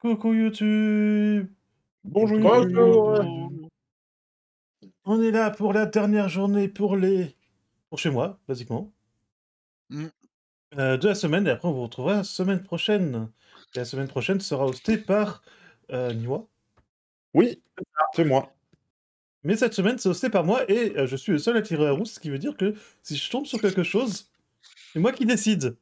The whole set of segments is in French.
Coucou YouTube. Bonjour, On est là pour la dernière journée pour les. pour chez moi, basiquement. Mm. Euh, de la semaine, et après on vous retrouvera la semaine prochaine. Et la semaine prochaine sera hostée par euh, Niwa. Oui, c'est moi. Mais cette semaine, c'est hosté par moi et euh, je suis le seul à tirer la roue, ce qui veut dire que si je tombe sur quelque chose, c'est moi qui décide.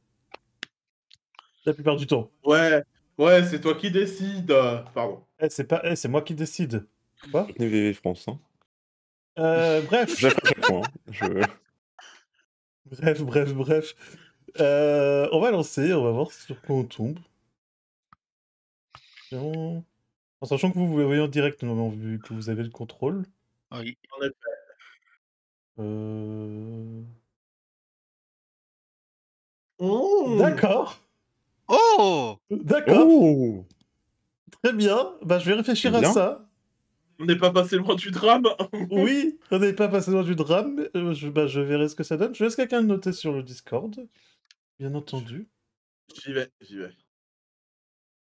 La plupart du temps. Ouais, Ouais, c'est toi qui décide. Euh, pardon. Eh, c'est pas, eh, c'est moi qui décide. Quoi VV France. Hein. Euh, hein. bref. Bref, bref, bref. Euh, on va lancer, on va voir sur quoi on tombe. En sachant que vous vous voyez en direct, normalement, vu que vous avez le contrôle. Oui. Euh... Oh. D'accord. Oh D'accord. Oh Très bien. Bah, je vais réfléchir à ça. On n'est pas passé loin du drame. oui, on n'est pas passé loin du drame. Euh, je, bah, je verrai ce que ça donne. Je laisse quelqu'un noter sur le Discord. Bien entendu. J'y vais, j'y vais.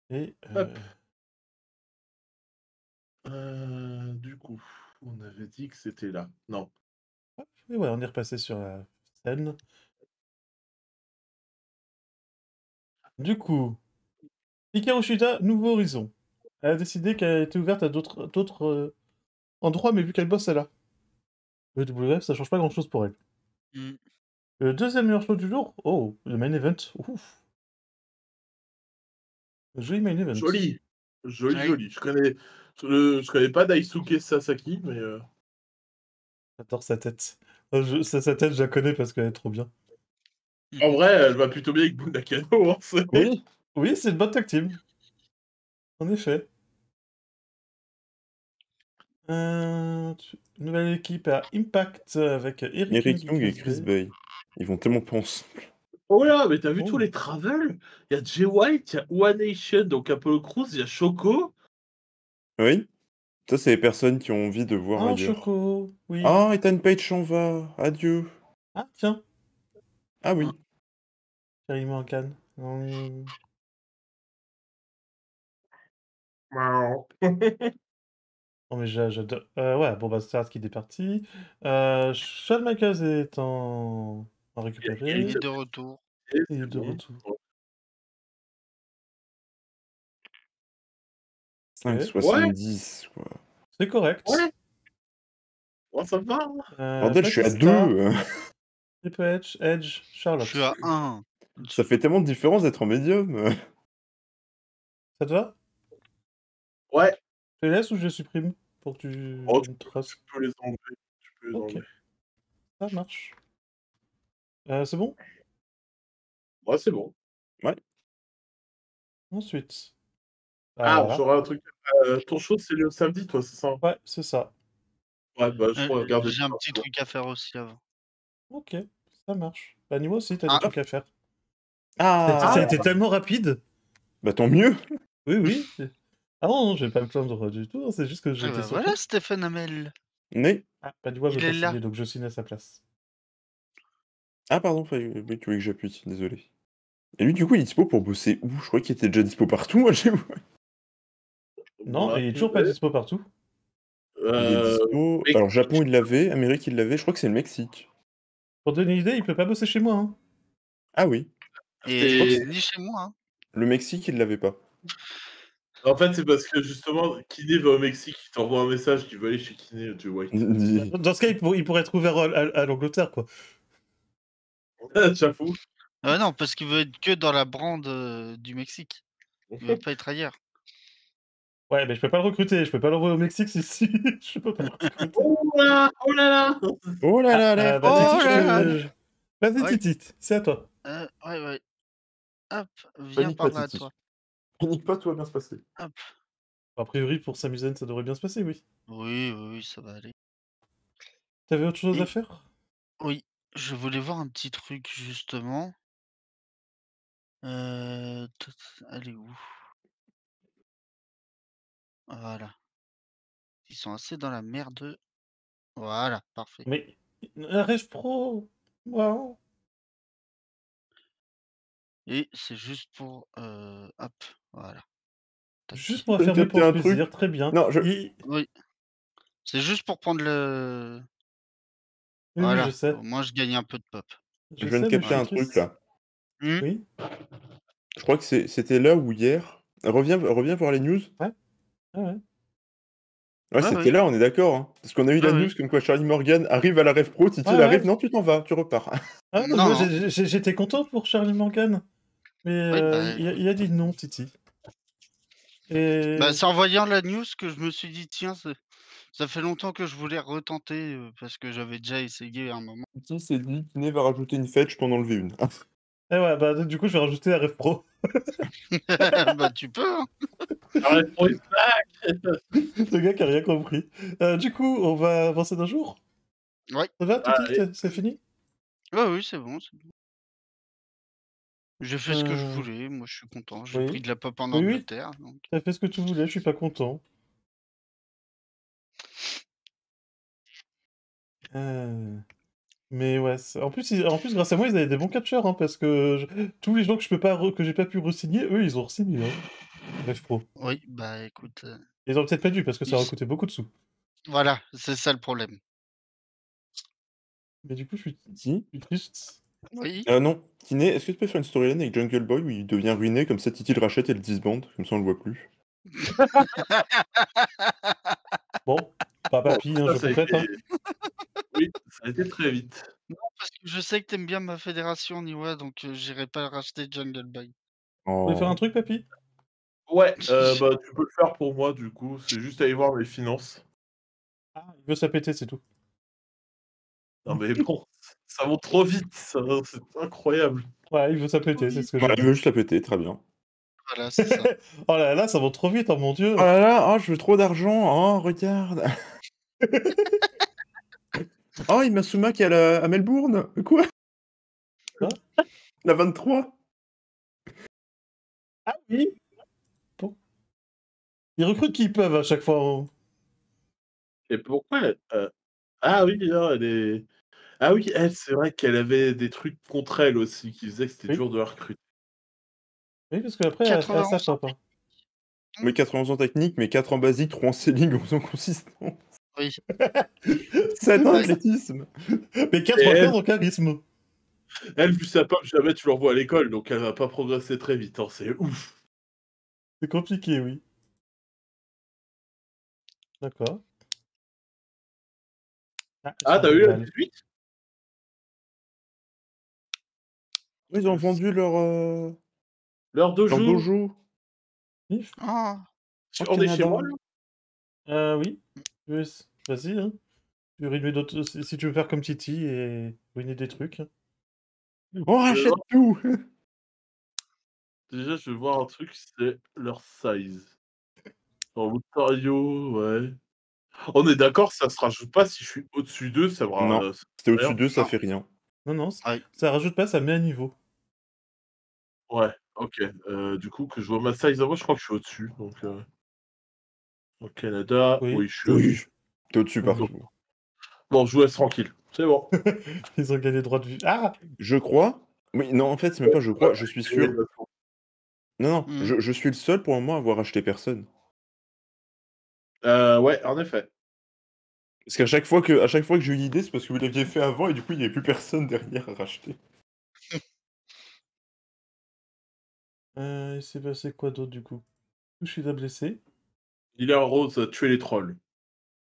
Et. Euh, Hop. Euh, du coup, on avait dit que c'était là. Non. Ah, et ouais, on est repassé sur la scène. Du coup, Hikaru Nouveau Horizon. Elle a décidé qu'elle était ouverte à d'autres euh, endroits, mais vu qu'elle bosse, elle a. EWF, ça change pas grand chose pour elle. Hmm. Le deuxième meilleur show du jour, oh, le main event. Ouf. Joli main event. Joli. Joli, joli. Je connais, je, connais pas Daisuke Sasaki, mais. Euh. J'adore sa tête. Oh, sa tête, je la connais parce qu'elle est trop bien. En hmm. vrai, elle va plutôt bien avec Bundakano. Hein, oui, oui c'est une bonne tactique. En effet. Euh, nouvelle équipe à Impact avec Eric, Young et Chris Bay. Ils vont tellement pas ensemble. Oh là, mais t'as vu oh. tous les travels Il y a Jay White, il y a One Nation, donc Apollo Cruz, il y a Choco. Oui. Ça, c'est les personnes qui ont envie de voir Ah, ailleurs. oui. Ah, Ethan Page en va. Adieu. Ah, tiens. Ah oui. Il Morgan. Hum. Wow. Non mais bah, j'adore. Euh, ouais, bon bah qui est parti. Euh, est en, en récupéré. Il est de retour. Il est de retour. 5,70 quoi. C'est correct. Ouais. Oh, ça va. Hein. Euh, Bordel, euh. je suis à 2. Triple Edge, Je suis à 1. Ça fait tellement de différence d'être en médium. Ça te va Ouais. Je les laisse ou je les supprime pour que tu, oh, tu, peux les enlever. Ça marche. Euh, c'est bon Ouais, c'est bon. Ouais. Ensuite. Ah, j'aurais un truc. Euh, ton show, c'est le samedi, toi, c'est ça Ouais, c'est ça. Ouais, bah, je euh, J'ai un petit truc à faire aussi avant. Ok, ça marche. Bah, niveau aussi, t'as des ah. trucs à faire. Ah, ça, a été tellement rapide. Bah tant mieux. Oui, oui. Ah non, je vais pas me plaindre du tout, hein, c'est juste que ah j'étais ah Voilà, Stéphane Hamel. Ah, pas du tout. je donc je signe à sa place. Ah pardon, tu veux que j'appuie, désolé. Et lui, du coup, il est dispo pour bosser où Je crois qu'il était déjà dispo partout, moi, chez moi. Non, bah, il est toujours pas dispo partout. Il est euh, dispo... Alors, Japon, il l'avait, Amérique, il l'avait, je crois que c'est le Mexique. Pour donner une idée, il peut pas bosser chez moi. Hein. Ah oui. Ah, Et, ni chez moi. Hein. Le Mexique, il ne l'avait pas. Bah, en fait, c'est parce que justement, Kiné va au Mexique, il t'envoie un message, tu veut aller chez Kiné, tu vois. Bah, dans ce cas, il, pourrait être ouvert à, l'Angleterre, quoi. J'avoue. Euh, non, parce qu'il veut être que dans la brande euh, du Mexique. Il veut pas être ailleurs. Ouais, mais je peux pas le recruter, je peux pas l'envoyer au Mexique si, je pas oh là là Oh là là, Vas-y, Titi, c'est à toi. Euh, ouais, ouais. Hop, viens par là, toi. Panique pas, tout va bien se passer. Hop. A priori, pour s'amuser ça devrait bien se passer, oui. Oui, oui, ça va aller. T'avais autre chose à faire Oui, je voulais voir un petit truc justement. Euh... où? Voilà. Ils sont assez dans la merde. Voilà, parfait. Mais. la rêve pro Waouh et c'est juste pour. hop, voilà. Juste pour faire affirmer pour très bien. Non, Oui. C'est juste pour prendre le. Voilà. je je gagne un peu de pop. Je, viens de capter un truc là. Mmh. Oui. Je crois que c'était là ou hier. Reviens, voir les news. ouais. Ouais, c'était là, on est d'accord. Hein. Parce qu'on a eu la news comme quoi Charlie Morgan arrive à la Rêve Pro, Titi tu il arrive, non, tu t'en vas, tu repars. Ah, non, j'étais content pour Charlie Morgan. Bah, euh, il, y a, dit non Titi. Bah, c'est en voyant la news que je me suis dit, tiens, ça fait longtemps que je voulais retenter euh, parce que j'avais déjà essayé à un moment. Titi s'est dit qui va rajouter une fetch pour en enlever une Et eh ouais, bah du coup, je vais rajouter la ref Pro. bah tu peux hein Pro Le gars qui a rien compris. Euh, du coup, on va avancer d'un jour Ouais. Ça va, Titi C'est fini Ouais, oui, c'est bon, c'est bon. J'ai fait ce que je voulais, moi je suis content. J'ai pris de la pop en fait ce que tu voulais, je suis pas content. Mais ouais, en plus, en plus, grâce à moi, ils avaient des bons catcheurs, hein, parce que tous les gens que je peux pas, que j'ai pas pu re-signer, eux, ils ont re-signé. Hein. Bref, pro. oui, bah écoute, Ils ont peut-être pas dû, parce que ça aurait coûté beaucoup de sous. voilà, c'est ça le problème. Mais du coup, je suis, suis triste. Oui. Ah non, Tiné, est-ce que tu peux faire une storyline avec Jungle Boy où il devient ruiné, comme ça Titi le rachète et le disbande, comme ça on le voit plus Bon, pas papy, hein, je peut hein. Oui, ça a été très vite. Non, parce que je sais que t'aimes bien ma fédération, Niwa, donc euh, j'irai pas racheter Jungle Boy. Oh. Tu veux faire un truc, papy Ouais, euh, bah, tu peux le faire pour moi, du coup. C'est juste aller voir mes finances. Ah, il veut s'appêter, c'est tout. Non, mais bon, ça vaut trop vite, c'est incroyable. Ouais, il veut ça c'est ce que je Il veut juste la péter, très bien. oh là là, ça vaut trop vite, oh mon dieu. Oh là là, oh, je veux trop d'argent, oh regarde. oh, il m'a soumac à, à Melbourne, quoi La 23 Ah oui bon. Ils recrutent qui peuvent à chaque fois. Hein? Et pourquoi euh, Ah oui, non, elle est... Ah oui, elle, c'est vrai qu'elle avait des trucs contre elle aussi, qui faisaient que c'était dur de la recruter. Oui, parce qu'après, elle, elle ça, s'achète pas. Mais ans en technique, mais 4 en basique, 3 en sailing, 11 en consistance. Oui. 7 en athlétisme. Mais 4 ans en charisme. Elle, vu ça parle jamais tu l'envoies à l'école, donc elle va pas progresser très vite. Hein, c'est ouf. C'est compliqué, oui. D'accord. Ah, t'as eu la suite bah, Ils ont vendu leur. Euh, leur dojo. Ah, On est chez moi. Euh, oui. Mmh. Vas-y. Hein. Tu euh, Si tu veux faire comme Titi et ruiner des trucs. Mmh. On oh, rachète tout Déjà, je vais voir un truc, c'est leur size. En Ontario, ouais. On est d'accord, ça se rajoute pas. Si je suis au-dessus d'eux, ça va. Non. au-dessus d'eux, ça fait rien. Non, non, ah. ça, rajoute pas, ça met à niveau. Ouais, ok. Euh, du coup, que je vois ma size avant, je crois que je suis au-dessus. Donc, euh. Au Canada, oui, je suis. Oui, t'es au-dessus partout. Bon, je vous laisse tranquille. C'est bon. Ils ont gagné droit de vue. Ah Je crois. Oui, non, en fait, c'est même pas je crois, je suis sûr. Non, non, hmm. je, suis le seul pour un moment à avoir acheté personne. Euh, ouais, en effet. Parce qu'à chaque fois que, à chaque fois que j'ai une idée, c'est parce que vous l'aviez fait avant et du coup, il n'y avait plus personne derrière à racheter. euh, il s'est passé quoi d'autre du coup Je suis blessé. Il en Rose a tuer les trolls.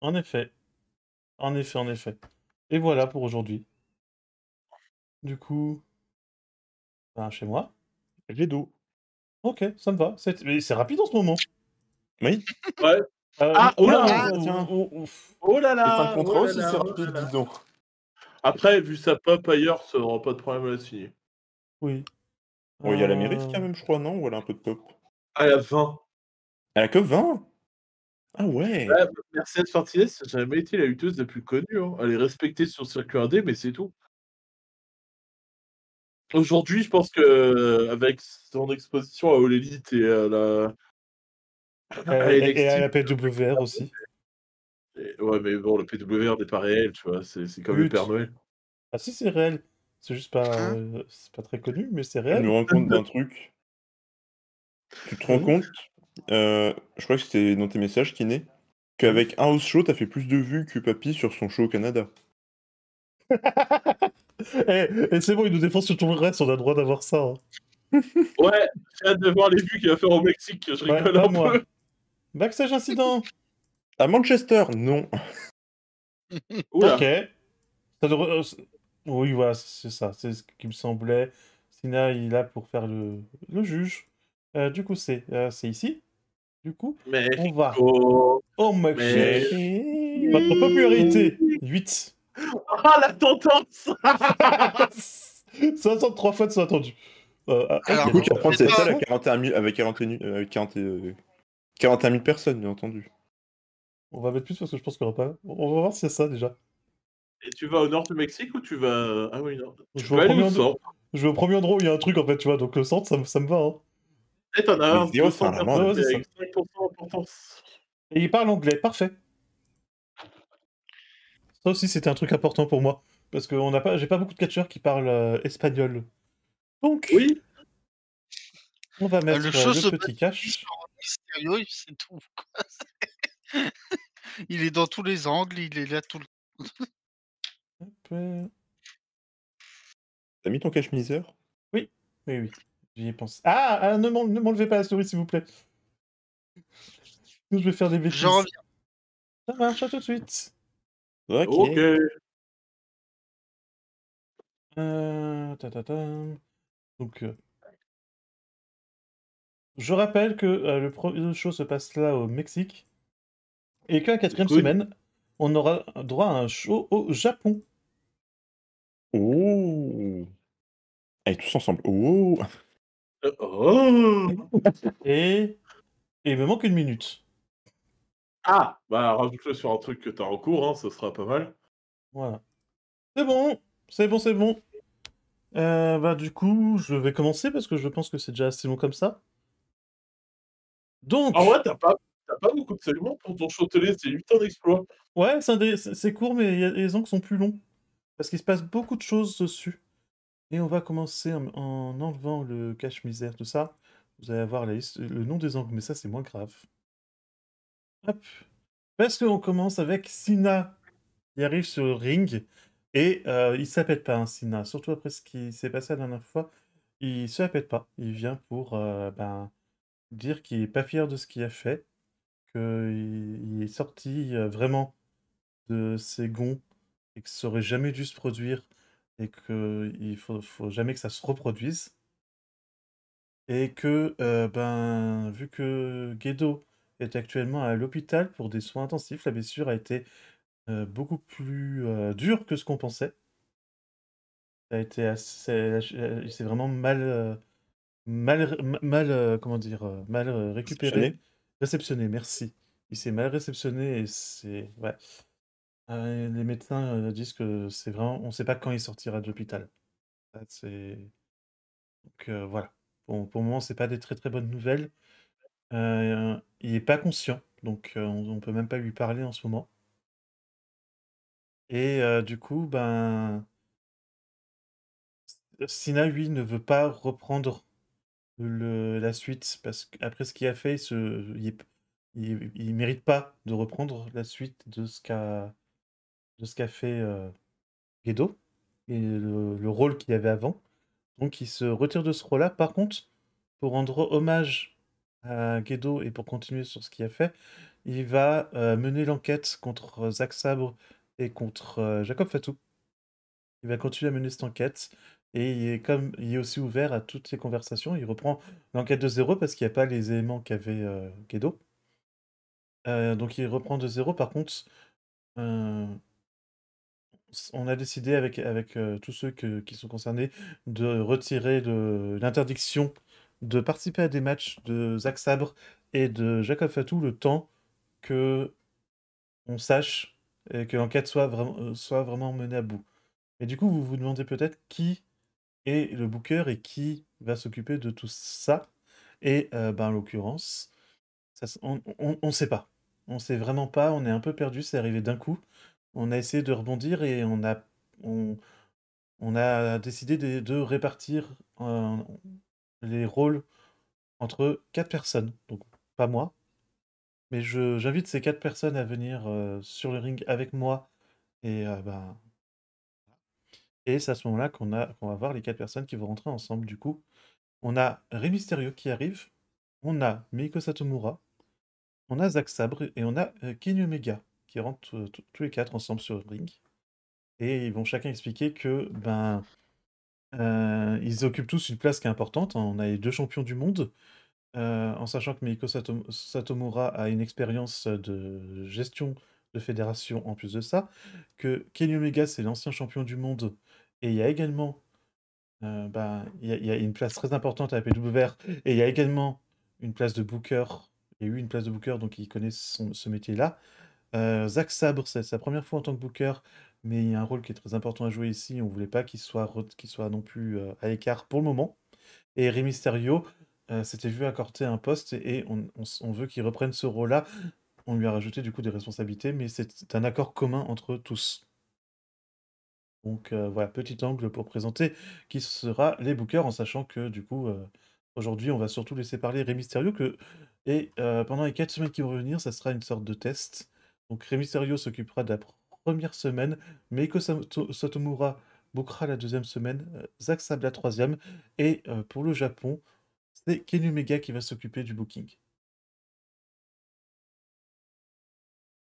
En effet. En effet, en effet. Et voilà pour aujourd'hui. Du coup, ben, chez moi. J'ai dos. Ok, ça me va. C'est rapide en ce moment. Oui. Ouais. Euh, ah, oh là, ah, oh, oh, oh, là là contrat aussi rapide, dis Après, vu sa pop ailleurs, ça n'aura pas de problème à la signer. Oui. il y a la mairie euh. quand même, je crois, non Ou elle a un peu de pop ah, Elle a 20. Elle a que 20 Ah ouais bah, Mercedes Martinez, ça n'a jamais été la lutteuse la plus connue. Hein. Elle est respectée sur circuit circuit 1D, mais c'est tout. Aujourd'hui, je pense que euh, avec son exposition à Olélite et à la euh, et, à la PWR aussi. ouais, mais bon, le PWR n'est pas réel, tu vois, c'est comme le Noël. Ah si, c'est réel. C'est juste pas, hein euh, c'est pas très connu, mais c'est réel. tu me rends compte d'un truc. Tu te rends compte euh, Je crois que c'était dans tes messages, qui Kiné, qu'avec un house show, t'as fait plus de vues que Papy sur son show au Canada. et, eh, eh, c'est bon, il nous défend sur ton le reste, on a le droit d'avoir ça. Hein. ouais, j'ai hâte de voir les vues qu'il va faire au Mexique, je rigole un moi. peu. Backstage incident À Manchester Non. Ok. Euh, oui, voilà, c'est ça. C'est ce qu'il me semblait. Sina, il est là pour faire le, juge. Euh, du coup, euh, c'est ici. Du coup, on va. Oh, oh mec. Votre popularité 8. Ah, la tendance 63 fois de son attendu. Alors, ah, du coup, tu reprends ça avec 41 000, avec 41 000 personnes, bien entendu. On va mettre plus parce que je pense qu'on va pas. On va voir si y ça déjà. Et tu vas au nord du Mexique ou tu vas. Ah oui, non. Je, au centre. je vais au premier endroit où il y a un truc en fait, tu vois. Donc le centre, ça, me, va. Et hein. eh, t'en as un. Et il parle anglais, parfait. Ça aussi, c'était un truc important pour moi. Parce que pas... j'ai pas beaucoup de catcheurs qui parlent euh, espagnol. Donc. Oui. On va euh, mettre euh, le petit cache. il est dans tous les angles, il est là tout le temps euh. T'as mis ton cache-miseur Oui, oui, j'y ai pensé. Ah, ah ne m'enlevez pas la souris, s'il vous plaît. Je vais faire des bêtises. Ça marche, tout de suite. Ok. Euh, Donc, euh, je rappelle que euh, le premier show se passe là au Mexique et qu'à la quatrième semaine, on aura droit à un show au Japon. Oh Et tous ensemble. Oh Oh, oh. Et il me manque une minute. Ah Bah rajoute-le sur un truc que t'as en cours, hein, ce sera pas mal. Voilà. C'est bon, c'est bon, c'est bon. Euh, bah du coup, je vais commencer parce que je pense que c'est déjà assez long comme ça. Donc. En ah t'as pas, beaucoup de segments pour ton Châtelet, c'est 8 ans d'exploit. Ouais, c'est court, mais les angles sont plus longs. Parce qu'il se passe beaucoup de choses dessus. Et on va commencer en, enlevant le cache-misère, tout ça. Vous allez avoir la liste, le nom des angles, mais ça, c'est moins grave. Hop. Parce qu'on commence avec Sina, il arrive sur le ring. Et euh, il s'appelle pas hein, Sina, surtout après ce qui s'est passé la dernière fois. Il se répète pas. Il vient pour euh, ben, dire qu'il n'est pas fier de ce qu'il a fait, qu'il est sorti vraiment de ses gonds et que ça aurait jamais dû se produire et qu'il faut, faut jamais que ça se reproduise. Et que, euh, ben, vu que Guedo est actuellement à l'hôpital pour des soins intensifs, la blessure a été euh, beaucoup plus euh, dure que ce qu'on pensait. Ça a été assez, il s'est vraiment mal mal, mal euh, comment dire, euh, mal euh, récupéré, réceptionné, merci. Il s'est mal réceptionné et c'est ouais. les médecins disent que c'est vraiment, on ne sait pas quand il sortira de l'hôpital. c'est donc voilà. Bon, pour le moment, c'est pas des très très bonnes nouvelles. il est pas conscient, donc on, peut même pas lui parler en ce moment. Et du coup, ben, Sina, lui, ne veut pas reprendre la suite, parce qu'après ce qu'il a fait, ce, il ne mérite pas de reprendre la suite de ce qu'a qu'a fait euh, et le, rôle qu'il avait avant. Donc il se retire de ce rôle-là. Par contre, pour rendre hommage à Guido et pour continuer sur ce qu'il a fait, il va euh, mener l'enquête contre euh, Zack Sabre et contre euh, Jacob Fatou. Il va continuer à mener cette enquête et il est, comme, il est aussi ouvert à toutes ces conversations. Il reprend l'enquête de zéro parce qu'il n'y a pas les éléments qu'avait euh, euh, donc il reprend de zéro. Par contre, euh, on a décidé avec, avec euh, tous ceux qui sont concernés de retirer l'interdiction de participer à des matchs de Zach Sabre et de Jacob Fatou le temps que on sache et que l'enquête soit, soit vraiment menée à bout. Et du coup, vous vous demandez peut-être qui et le booker et qui va s'occuper de tout ça. Et ben, en l'occurrence, on ne sait pas. On ne sait vraiment pas, on est un peu perdu, c'est arrivé d'un coup. On a essayé de rebondir et on a, on, on a décidé de, répartir euh, les rôles entre quatre personnes. Donc pas moi, mais j'invite ces quatre personnes à venir euh, sur le ring avec moi et bah, et c'est à ce moment-là qu'on va voir les quatre personnes qui vont rentrer ensemble. Du coup, on a Rey Mysterio qui arrive, on a Meiko Satomura, on a Zack Sabre et on a euh, Kenny Omega qui rentrent euh, tous les quatre ensemble sur ring. Et ils vont chacun expliquer que ben euh, ils occupent tous une place qui est importante. Hein. On a les deux champions du monde, en sachant que Meiko Satomura a une expérience de gestion de fédération en plus de ça, que Kenny Omega c'est l'ancien champion du monde et il y a également, euh, bah, y a, une place très importante à la PWR. Et il y a également une place de Booker. Il y a eu une place de Booker, donc il connaît ce métier-là. Euh, Zach Sabre, c'est sa première fois en tant que Booker, mais il y a un rôle qui est très important à jouer ici. On ne voulait pas qu'il soit, soit non plus euh, à l'écart pour le moment. Et Rémy Mysterio s'était vu accorder un poste et on veut qu'il reprenne ce rôle-là. On lui a rajouté du coup des responsabilités, mais c'est un accord commun entre tous. Donc voilà, petit angle pour présenter qui sera les bookers, en sachant que du coup, aujourd'hui, on va surtout laisser parler Rémy Que... Et pendant les 4 semaines qui vont venir, ça sera une sorte de test. Donc Rémy s'occupera de la première semaine, Meiko Satomura bookera la deuxième semaine, Zack la troisième, et pour le Japon, c'est Kenumega qui va s'occuper du booking.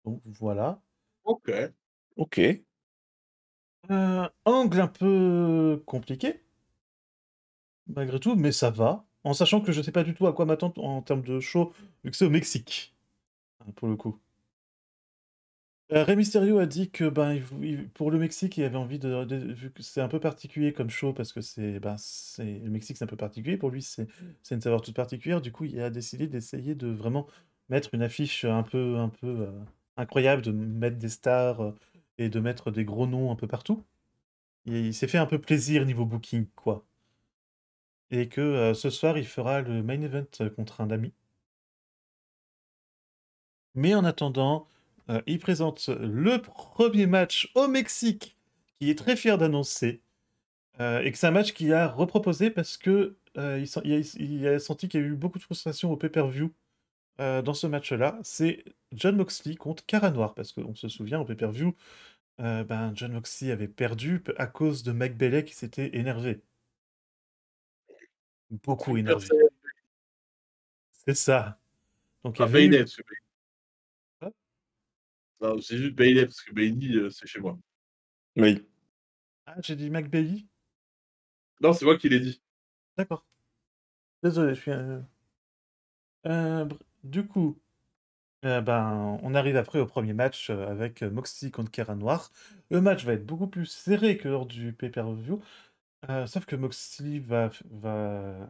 Donc voilà. Ok. Ok. Un angle un peu compliqué, malgré tout, mais ça va. En sachant que je ne sais pas du tout à quoi m'attendre en termes de show, vu que c'est au Mexique, hein, pour le coup. Euh, Rey Mysterio a dit que ben, pour le Mexique, il avait envie de, vu que c'est un peu particulier comme show parce que c'est ben, le Mexique c'est un peu particulier pour lui c'est une saveur toute particulière. Du coup, il a décidé d'essayer de vraiment mettre une affiche un peu un peu euh, incroyable, de mettre des stars, euh, et de mettre des gros noms un peu partout. Et il s'est fait un peu plaisir niveau booking, quoi. Et que euh, ce soir, il fera le main event euh, contre un ami. Mais en attendant, euh, il présente le premier match au Mexique, qui est très fier d'annoncer. et que c'est un match qu'il a reproposé parce que il, a, senti qu'il y a eu beaucoup de frustration au pay-per-view dans ce match-là. C'est John Moxley contre Cara Noir, parce qu'on se souvient, en pay-per-view, euh, ben, John Moxley avait perdu à cause de Mike qui s'était énervé. Beaucoup énervé. C'est ça. Donc, il y ah, avait eu... Non, c'est juste Bailey, parce que Bailey, euh, c'est chez moi. Oui. Ah, j'ai dit Mac Non, c'est moi qui l'ai dit. D'accord. Désolé, je suis... du coup, euh, ben, on arrive après au premier match euh, avec euh, Moxie contre Kara Noir. Le match va être beaucoup plus serré que lors du pay-per-view. sauf que Moxie va. va...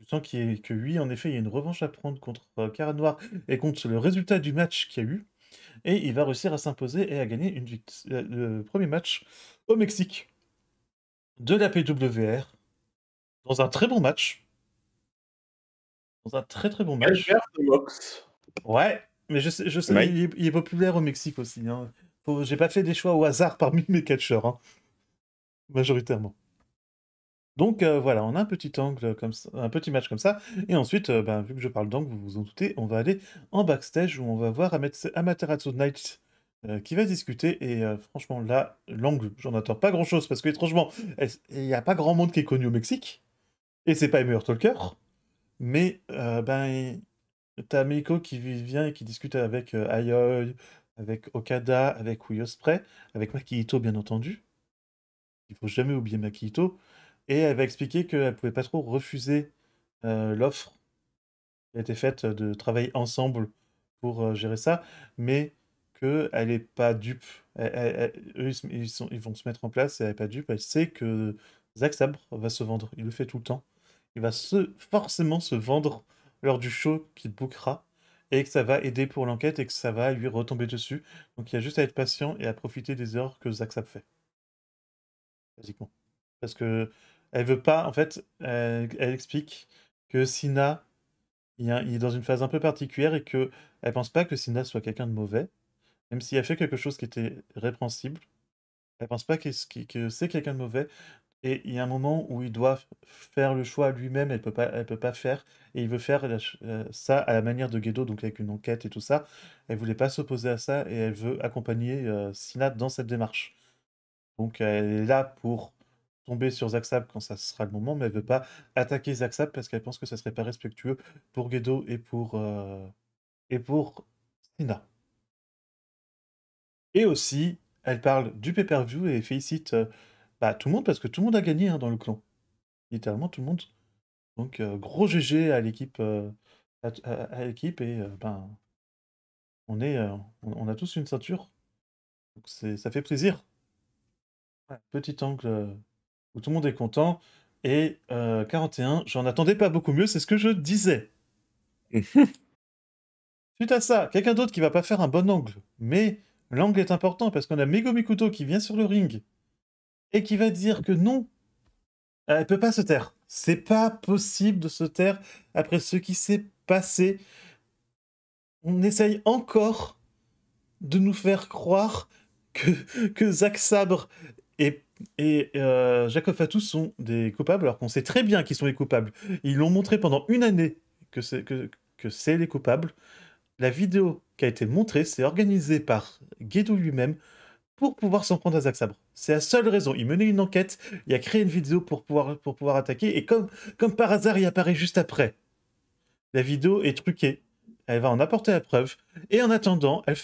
Je sens qu'il est, que oui, en effet, il y a une revanche à prendre contre Kara Noir et contre le résultat du match qu'il y a eu. Et il va réussir à s'imposer et à gagner une le premier match au Mexique de la PWR dans un très bon match. Dans un très très bon match. Ouais, mais je sais, je il, est, populaire au Mexique aussi. Hein. J'ai pas fait des choix au hasard parmi mes catcheurs, hein. majoritairement. Donc euh, voilà, on a un petit angle comme un petit match comme ça. Et ensuite, euh, ben vu que je parle d'angle, vous vous en doutez, on va aller en backstage où on va voir Amaterasu Knight euh, qui va discuter. Et franchement, là, l'angle, j'en attends pas grand chose parce que étrangement, il n'y a pas grand monde qui est connu au Mexique. Et c'est pas Emmer Talker. Mais ben, T'as Meiko qui vient et qui discute avec euh, Ayoy, avec Okada, avec Wiosprey, avec Makito bien entendu. Il faut jamais oublier Makihito. Et elle va expliquer qu'elle pouvait pas trop refuser euh, l'offre qui a été faite de travailler ensemble pour euh, gérer ça, mais qu'elle n'est pas dupe. eux, ils, vont se mettre en place et elle n'est pas dupe. Elle sait que Zack Sabre va se vendre. Il le fait tout le temps. Il va forcément se vendre lors du show qu'il bookera et que ça va aider pour l'enquête et que ça va lui retomber dessus. Donc il y a juste à être patient et à profiter des heures que Zack Sap fait. Basiquement. Parce que elle veut pas, en fait, elle, explique que Sina il est dans une phase un peu particulière et que elle pense pas que Sina soit quelqu'un de mauvais, même s'il a fait quelque chose qui était répréhensible. Elle pense pas que c'est quelqu'un de mauvais, et il y a un moment où il doit faire le choix lui-même, elle peut pas, elle peut pas faire, et il veut faire euh, ça à la manière de Guido, donc avec une enquête et tout ça. Elle voulait pas s'opposer à ça et elle veut accompagner euh, Sina dans cette démarche. Donc elle est là pour tomber sur Zaxab quand ça sera le moment, mais elle veut pas attaquer Zaxab parce qu'elle pense que ça serait pas respectueux pour Guido et pour euh, et pour Sina. Et aussi, elle parle du pay-per-view et félicite bah, tout le monde, parce que tout le monde a gagné hein, dans le clan. Littéralement, tout le monde. Donc, euh, gros GG à l'équipe euh, à, l'équipe et euh, ben, on, est, on, a tous une ceinture. Donc, c'est, ça fait plaisir. Petit angle où tout le monde est content. Et 41, j'en attendais pas beaucoup mieux, c'est ce que je disais. Suite à ça, quelqu'un d'autre qui va pas faire un bon angle. Mais l'angle est important parce qu'on a Megumi qui vient sur le ring et qui va dire que non, elle ne peut pas se taire. C'est pas possible de se taire après ce qui s'est passé. On essaye encore de nous faire croire que, que Sabre et, et euh, Jacob Fatou sont des coupables, alors qu'on sait très bien qu'ils sont les coupables. Ils l'ont montré pendant une année que c'est que, que les coupables. La vidéo qui a été montrée, c'est organisée par Guédou lui-même pour pouvoir s'en prendre à Zack Sabre. C'est la seule raison. Il menait une enquête, il a créé une vidéo pour pouvoir, pour pouvoir attaquer, et comme, comme par hasard, il apparaît juste après. La vidéo est truquée. Elle va en apporter la preuve, et en attendant, elle,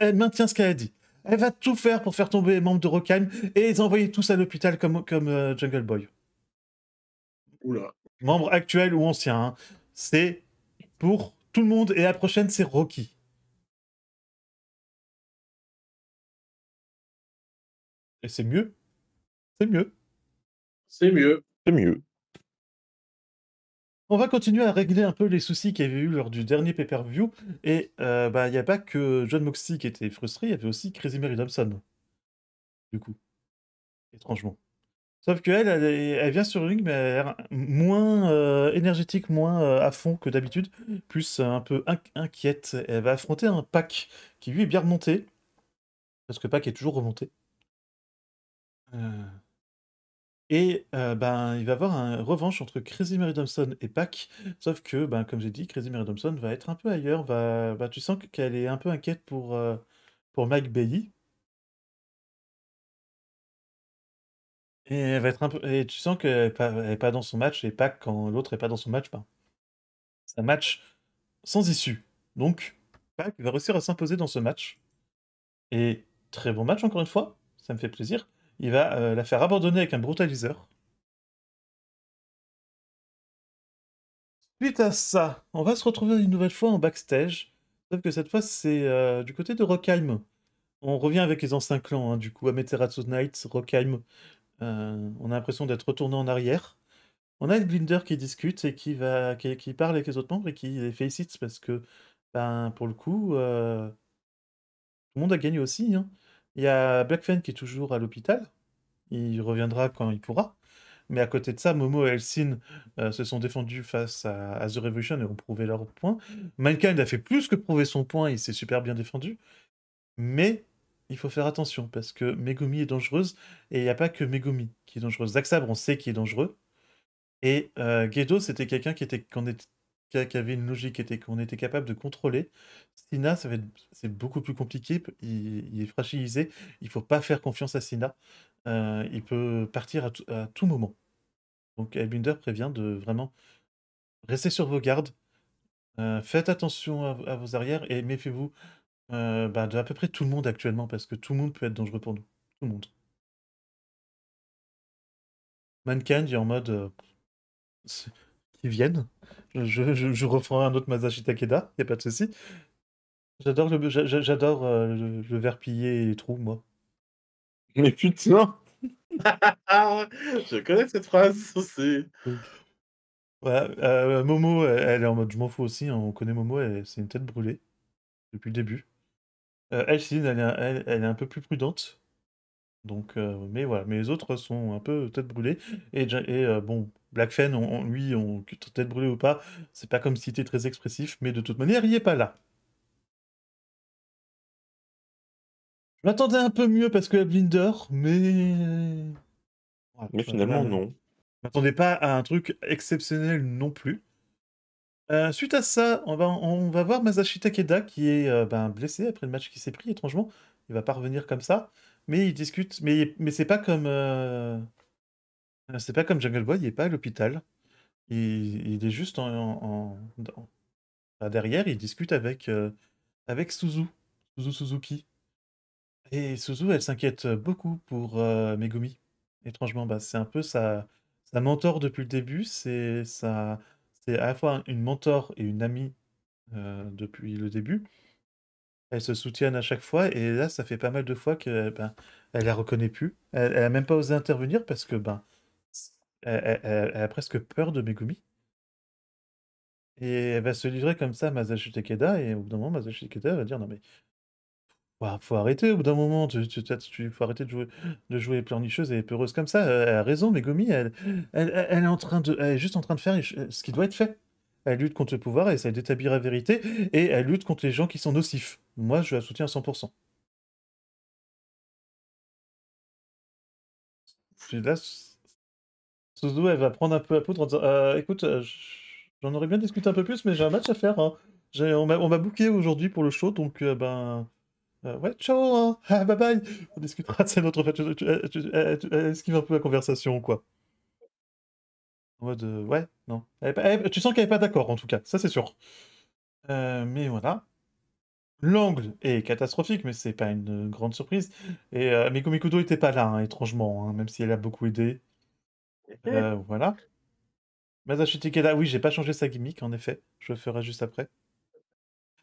elle, maintient ce qu'elle a dit. Elle va tout faire pour faire tomber les membres de Rockheim et les envoyer tous à l'hôpital comme, comme euh, Jungle Boy. Oula. Membre actuel ou ancien, hein. C'est pour tout le monde, et la prochaine, c'est Rocky. Et c'est mieux. C'est mieux. C'est mieux. C'est mieux. On va continuer à régler un peu les soucis qu'il y avait eu lors du dernier pay-per-view. Et euh, bah, il n'y a pas que John Moxie qui était frustré, il y avait aussi Crazy Mary Thompson. Du coup. Étrangement. Sauf qu'elle, elle, elle, vient sur une ring, mais elle moins euh, énergétique, moins euh, à fond que d'habitude, plus un peu inquiète. Elle va affronter un pack, qui lui est bien remonté, parce que Pack est toujours remonté. Euh. Et euh, ben, il va y avoir un revanche entre Crazy Mary Thompson et Pac. Sauf que, ben, comme j'ai dit, Crazy Mary Thompson va être un peu ailleurs. Va, ben, tu sens qu'elle est un peu inquiète pour, euh, pour Mike Bailey. Et, être et tu sens qu'elle n'est pas, dans son match. Et Pac, quand l'autre n'est pas dans son match, ben, c'est un match sans issue. Donc, Pac va réussir à s'imposer dans ce match. Et très bon match, encore une fois. Ça me fait plaisir il va euh, la faire abandonner avec un brutaliseur. Suite à ça, on va se retrouver une nouvelle fois en backstage, sauf que cette fois c'est euh, du côté de Rockheim. On revient avec les anciens clans, hein, du coup, Amaterasu Knight, Rockheim. Euh, on a l'impression d'être retourné en arrière. On a Blinder qui discute et qui va qui, parle avec les autres membres et qui les félicite parce que, ben, pour le coup, tout le monde a gagné aussi. Hein. Il y a Blackfen qui est toujours à l'hôpital. Il reviendra quand il pourra. Mais à côté de ça, Momo et Elsin euh, se sont défendus face à, The Revolution et ont prouvé leur point. Mankind a fait plus que prouver son point, il s'est super bien défendu. Mais il faut faire attention parce que Megumi est dangereuse et il n'y a pas que Megumi qui est dangereuse. Zack Sabre, on sait qu'il est dangereux. Et euh, Gedo, c'était quelqu'un qui était, était qui, avait une logique était qu'on était capable de contrôler. Sina, c'est beaucoup plus compliqué. Il, est fragilisé. Il faut pas faire confiance à Sina. Euh, il peut partir à, tout- moment. Donc Elbinder prévient de vraiment rester sur vos gardes. Euh, faites attention à, vos arrières et méfiez-vous euh, bah, de à peu près tout le monde actuellement parce que tout le monde peut être dangereux pour nous. Tout le monde. Mankind est en mode viennent. Je, referai un autre Masashi Takeda, il a pas de souci. J'adore le, j'adore euh, le, verpiller et les moi. Mais putain Je connais cette phrase, aussi. Euh, Momo, elle est en mode je m'en fous aussi, hein, on connaît Momo, c'est une tête brûlée depuis le début. Euh, elle, elle, est un peu plus prudente. Donc, euh, mais voilà, les autres sont un peu tête brûlée. Et, et euh, bon, Black Fan, lui, tête brûlée ou pas, c'est pas comme si était très expressif, mais de toute manière, il est pas là. Je m'attendais un peu mieux parce que la Blinder, mais. mais finalement, non. Je m'attendais pas à un truc exceptionnel non plus. Euh, suite à ça, on va, on va voir Masashi Takeda qui est ben, blessé après le match qui s'est pris, étrangement. Il va pas revenir comme ça. Mais ils discutent. Mais, mais c'est pas comme. Euh, c'est pas comme Jungle Boy, il est pas à l'hôpital. Il, il, est juste en, derrière, il discute avec, euh, avec Suzu, Suzu Suzuki. Et Suzu, elle s'inquiète beaucoup pour euh, Megumi. Étrangement, bah, c'est un peu sa, sa mentor depuis le début. C'est sa... à la fois une mentor et une amie depuis le début. Elle se soutiennent à chaque fois et là, ça fait pas mal de fois que ben, elle la reconnaît plus. Elle, elle a même pas osé intervenir parce que ben, elle, a presque peur de Megumi. Et elle va se livrer comme ça à Masashi Takeda et au bout d'un moment, Masashi Takeda va dire non mais il faut arrêter au bout d'un moment, tu, tu, faut arrêter de jouer, de jouer pleurnicheuse et peureuse comme ça. Elle a raison, Megumi, elle, elle, est en train de, est juste en train de faire ce qui doit être fait elle lutte contre le pouvoir, elle essaie d'établir la vérité, et elle lutte contre les gens qui sont nocifs. Moi, je la soutiens à 100%. là, elle va prendre un peu à poudre en disant euh, Écoute, euh, j'en aurais bien discuté un peu plus, mais j'ai un match à faire. Hein. On m'a booké aujourd'hui pour le show, donc euh, ben. ouais, ciao hein. Bye bye On discutera de cette autre. tu esquives un peu la conversation, quoi mode, euh, ouais, non. tu sens qu'elle n'est pas d'accord, en tout cas, ça c'est sûr. Euh, mais voilà. L'angle est catastrophique, mais c'est pas une grande surprise. Et euh, Miko était pas là, hein, étrangement, hein, même si elle a beaucoup aidé. Euh, voilà. Masashi là oui, j'ai pas changé sa gimmick, en effet. Je le ferai juste après.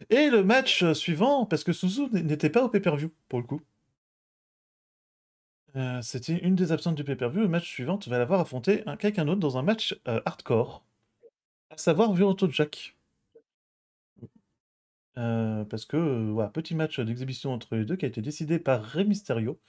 Et le match suivant, parce que Suzu n'était pas au pay-per-view, pour le coup. Euh, c'était une des absentes du pay per Le match suivant, tu vas l'avoir affronté un, quelqu'un d'autre dans un match euh, hardcore, à savoir Violento Jack. Euh, parce que, ouais, petit match d'exhibition entre les deux qui a été décidé par Rey Mysterio.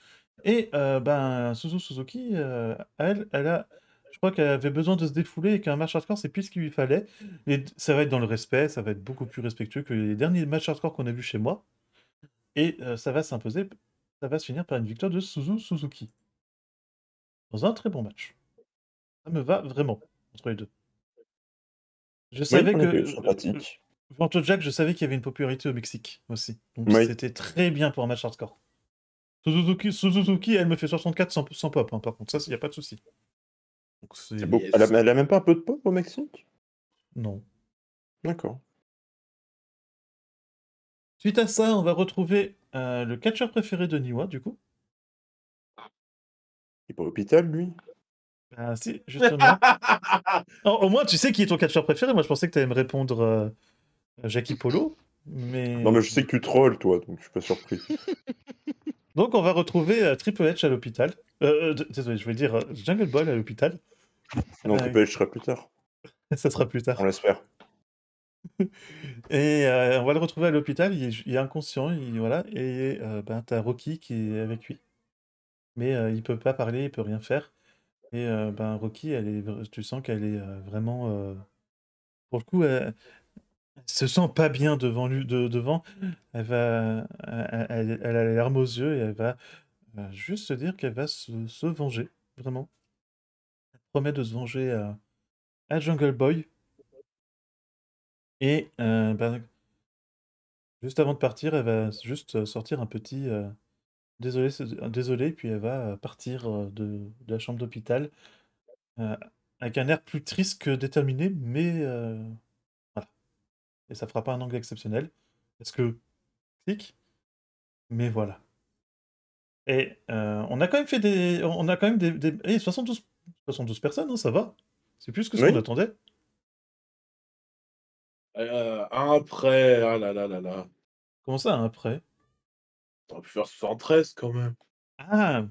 Et ben, Suzu Suzuki, elle, elle a, je crois qu'elle avait besoin de se défouler et qu'un match hardcore, c'est plus ce qu'il lui fallait. Et ça va être dans le respect, ça va être beaucoup plus respectueux que les derniers matchs hardcore qu'on a vus chez moi. Et ça va s'imposer ça va se finir par une victoire de Suzu Suzuki. Dans un très bon match. Ça me va vraiment entre les deux. Je savais que. Euh, Jack, je savais qu'il y avait une popularité au Mexique aussi. Donc c'était très bien pour un match hardcore. Suzuki, Suzuki elle me fait 64 sans, pop, hein, par contre, ça, il n'y a pas de souci. Elle a, même pas un peu de pop au Mexique Non. D'accord. Suite à ça, on va retrouver euh, le catcheur préféré de Niwa, du coup Il est pas à l'hôpital, lui Ah si, justement. au moins, tu sais qui est ton catcheur préféré. Moi, je pensais que tu allais me répondre euh, Jackie Polo. Mais... Non, mais je sais que tu trolls, toi, donc je suis pas surpris. donc, on va retrouver euh, Triple H à l'hôpital. désolé, je voulais dire Jungle Ball à l'hôpital. Non, Triple H sera plus tard. Ça sera plus tard. On l'espère. Et euh, on va le retrouver à l'hôpital, il, est- inconscient, voilà. Et euh, ben, t'as Rocky qui est avec lui, mais euh, il peut pas parler, il peut rien faire. Et ben, Rocky, elle est, tu sens qu'elle est vraiment, pour le coup, elle, se sent pas bien devant lui, de- devant. Elle va, elle, a les larmes aux yeux et elle va juste se dire qu'elle va se, venger, vraiment. Elle promet de se venger à Jungle Boy et euh, bah, juste avant de partir, elle va juste sortir un petit euh, désolé, désolé, puis elle va euh, partir de, la chambre d'hôpital avec un air plus triste que déterminé, mais voilà. Et ça fera pas un angle exceptionnel. Parce que, clic, mais voilà. Et on a quand même fait des. On a quand même des. 72, 72 eh, personnes, hein, ça va. C'est plus que ce qu'on attendait. Euh, un prêt, ah là là là là. Comment ça, un prêt T'aurais pu faire 73 quand même. Ah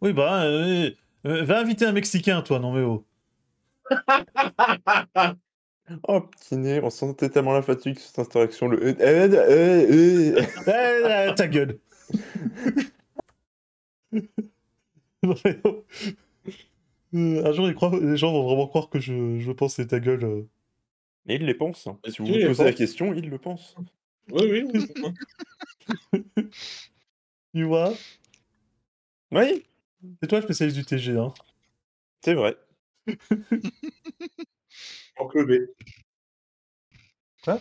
Oui, bah, euh, euh, va inviter un Mexicain, toi, non mais oh. oh, petit nez, on sentait tellement la fatigue cette interaction. Le... Ta gueule oh. euh, Un jour, les, croient, les gens vont vraiment croire que je, je pense c'est ta gueule. Mais il les pense. Hein. Si vous vous posez la question, il le pense. Oui, oui, oui. tu vois Oui. C'est toi le spécialiste du TG. Hein. C'est vrai. que B. Quoi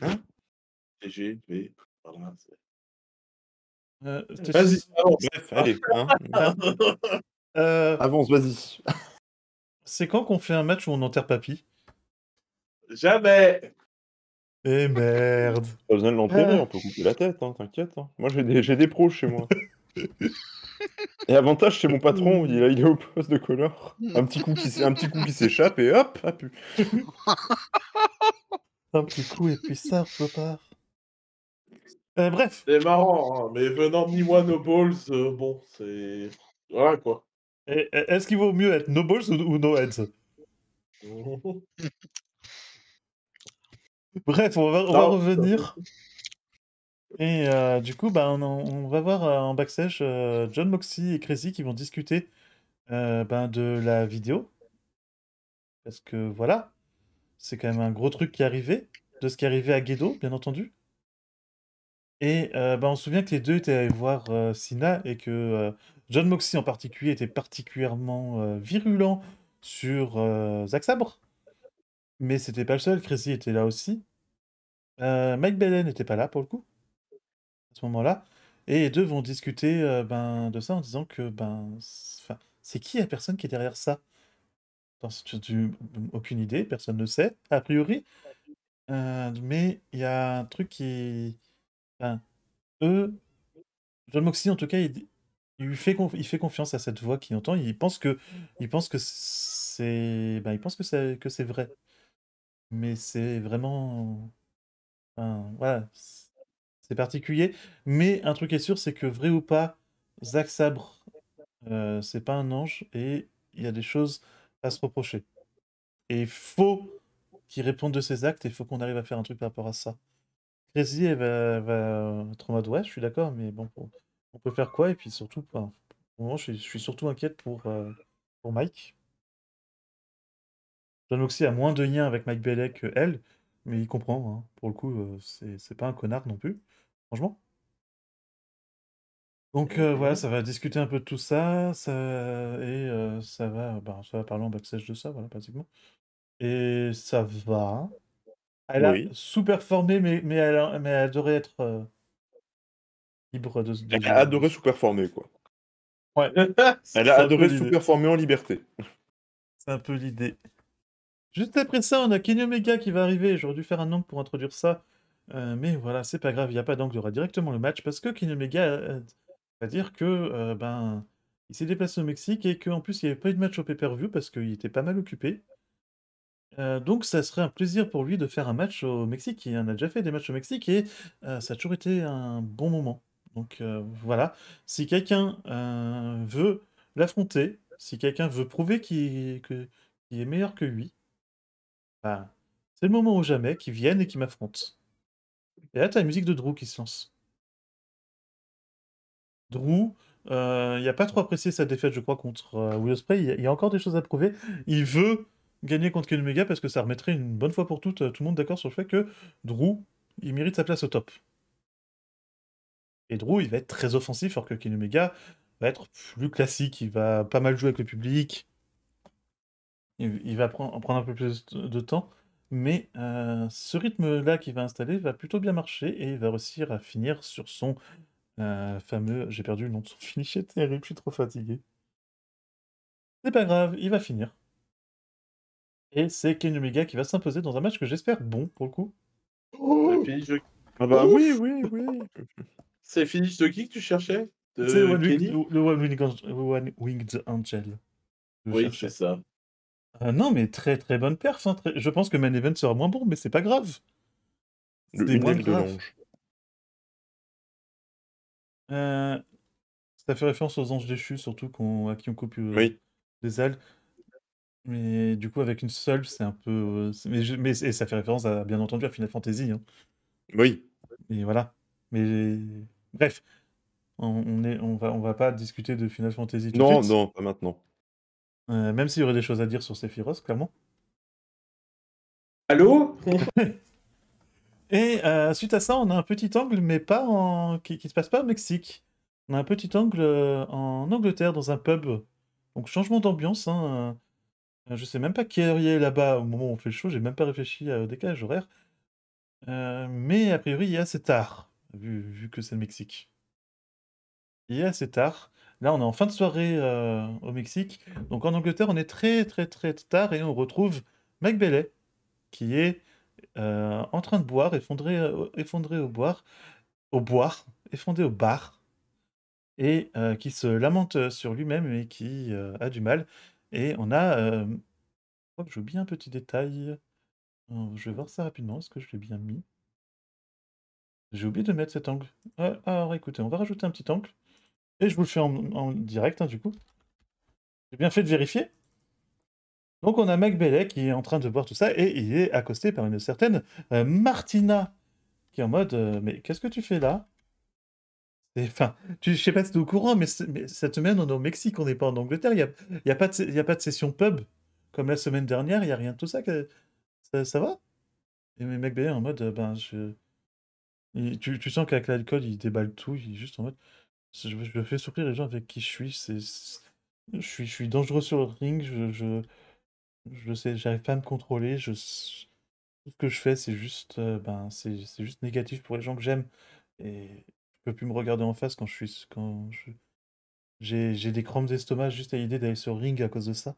Hein TG, B. Voilà, euh, vas-y, avance. Bref, allez. Hein, hein. Euh, avance, vas-y. C'est quand qu'on fait un match où on enterre papy Jamais Eh merde Pas besoin de on peut ah. couper la tête, hein, t'inquiète. Hein. Moi j'ai des, pros chez moi. Et avantage chez mon patron, il, est- au poste de color. Un petit coup qui, s'échappe et hop, Un petit coup et puis ça repart. Euh, bref, C'est marrant, hein, mais venant de moi No Balls, euh, bon, c'est. Voilà quoi. est-ce qu'il vaut mieux être no balls ou, ou no heads Bref, on va, revenir. Et euh, du coup, bah, on, va voir euh, en backstage euh, John Moxie et Crazy qui vont discuter bah, de la vidéo. Parce que voilà, c'est quand même un gros truc qui est arrivé, de ce qui est arrivé à Guido, bien entendu. Et bah, on se souvient que les deux étaient allés voir Sina et que John Moxie en particulier était particulièrement virulent sur Zack Sabre. Mais c'était pas le seul, Chrissy était là aussi. Euh, Mike Belen n'était pas là pour le coup, à ce moment-là. Et les deux vont discuter euh, ben, de ça en disant que ben, c'est qui la personne qui est derrière ça Aucune idée, personne ne sait, a priori. Euh, mais il y a un truc qui. eux, John Moxley en tout cas, il, il, fait il fait confiance à cette voix qu'il entend. Il pense que, que c'est ben, il pense que que c'est vrai mais c'est vraiment. Enfin, voilà, c'est particulier. Mais un truc est sûr, c'est que vrai ou pas, Zack Sabre, euh, c'est pas un ange et il y a des choses à se reprocher. Et il faut qu'il réponde de ses actes et il faut qu'on arrive à faire un truc par rapport à ça. Crazy, elle va, être en mode ouais, je suis d'accord, mais bon, on peut faire quoi Et puis surtout, je suis, surtout inquiète pour, euh, pour Mike. John Moxley a moins de liens avec Mike Bailey que elle, mais il comprend. Hein. Pour le coup, euh, c'est pas un connard non plus, franchement. Donc euh, voilà, ça va discuter un peu de tout ça, ça et euh, ça va, ça va parler en backstage de ça, voilà, pratiquement. Et ça va. Elle a sous-performé, mais, mais, elle a, mais adorait être libre de, Elle a adoré sous-performer, quoi. Ouais. elle a adoré sous-performer en liberté. C'est un peu l'idée. Juste après ça, on a Kenyomega qui va arriver. J'aurais dû faire un angle pour introduire ça. Euh, mais voilà, c'est pas grave, il n'y a pas d'angle. Il y aura directement le match parce que Kenyomega Omega euh, va dire que euh, ben, il s'est déplacé au Mexique et qu'en plus, il n'y avait pas eu de match au pay-per-view parce qu'il était pas mal occupé. donc ça serait un plaisir pour lui de faire un match au Mexique. Il en a déjà fait des matchs au Mexique et ça a toujours été un bon moment. Donc voilà, si quelqu'un veut l'affronter, si quelqu'un veut prouver qu'il est meilleur que lui, bah, c'est le moment ou jamais qu'ils viennent et qu'ils m'affrontent. Et là, as la musique de Drew qui se lance. Drew, euh, il n'a pas trop apprécié sa défaite, je crois, contre euh, Will Il y, a, encore des choses à prouver. Il veut gagner contre Ken parce que ça remettrait une bonne fois pour toutes euh, tout le monde d'accord sur le fait que Drew, il mérite sa place au top. Et Drew, il va être très offensif, alors que Ken Omega va être plus classique. Il va pas mal jouer avec le public il, va prendre, prendre un peu plus de temps. Mais euh, ce rythme-là qu'il va installer va plutôt bien marcher et il va réussir à finir sur son euh, fameux. J'ai perdu le nom de son finisher terrible, je suis trop fatigué. C'est pas grave, il va finir. Et c'est Ken Omega qui va s'imposer dans un match que j'espère bon pour le coup. Oh ah bah oui, oui, oui. c'est finish de qui que tu cherchais C'est le One Winged Angel. oui, c'est ça. Ah non, mais très très bonne perf. Hein. Je pense que man Event sera moins bon, mais c'est pas grave. C'est de l'ange. Euh, ça fait référence aux anges déchus, surtout à qui on coupe des euh, ailes. Mais du coup, avec une seule, c'est un peu. Euh, mais, ça fait référence à, bien entendu, à Final Fantasy. hein. Oui. Et voilà. Mais bref, on, va, pas discuter de Final Fantasy tout de Non, non, pas maintenant. Euh, même s'il y aurait des choses à dire sur Sephiroth, clairement. Allô Et euh, suite à ça, on a un petit angle, mais pas en... qui, ne se passe pas au Mexique. On a un petit angle euh, en Angleterre, dans un pub. Donc changement d'ambiance. Hein. Je sais même pas qui est là-bas au moment où on fait le show. J'ai même pas réfléchi au décalage horaire. mais a priori, il est assez tard, vu, vu que c'est le Mexique. Il est assez tard. Là, on est en fin de soirée euh, au Mexique. Donc en Angleterre, on est très très très tard et on retrouve Mike Bailey qui est euh, en train de boire, effondré, euh, effondré au boire, au boire, effondré au bar, et qui se lamente sur lui-même et qui a du mal. Et on a, oh, j'ai un petit détail. Je vais voir ça rapidement. Est-ce que je l'ai bien mis J'ai oublié de mettre cet angle. Ah, alors écoutez, on va rajouter un petit angle. Et je vous le fais en, direct, hein, du coup. J'ai bien fait de vérifier. Donc on a Mac qui est en train de boire tout ça et il est accosté par une certaine euh, Martina qui est en mode euh, mais qu'est-ce que tu fais là Enfin, tu, sais pas si tu es au courant, mais, cette semaine on est au Mexique, on n'est pas en Angleterre. Il n'y a, y a, pas de, a pas de session pub comme la semaine dernière. Il n'y a rien de tout ça. Que, ça, va Et mais est en mode euh, ben je, tu, tu, sens qu'avec l'alcool il déballe tout. Il est juste en mode je, me fais souffrir les gens avec qui je suis. C'est, je suis, je suis dangereux sur le ring. Je, je, je sais, j'arrive pas à me contrôler. Je, tout ce que je fais, c'est juste, euh, ben, c'est, juste négatif pour les gens que j'aime. Et je peux plus me regarder en face quand je suis, quand je, j'ai, des crampes d'estomac juste à l'idée d'aller sur le ring à cause de ça.